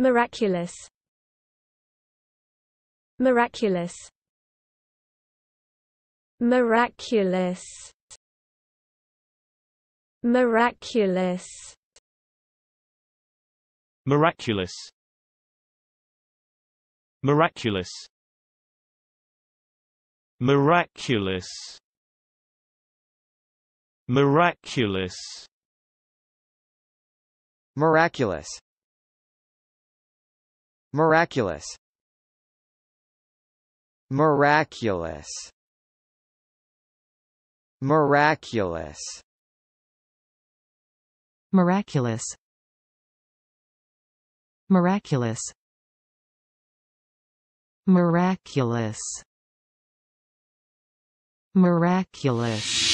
Miraculous. Miraculous. Miraculous. Miraculous. Miraculous. Miraculous. Miraculous. Miraculous. Miraculous Miraculous Miraculous Miraculous Miraculous Miraculous Miraculous Miraculous